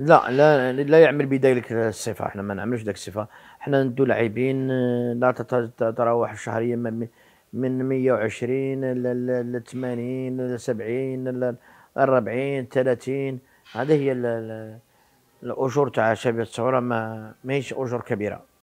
لا لا لا يعمل بذلك الصفه احنا ما نعملوش ذاك الصفه احنا ندو لاعبين لا تتراوح شهريا من 120 ل 80 ل 70 ل 40 30 هذه هي الاجور تاع شباب الصغرى ما ماهيش اجور كبيره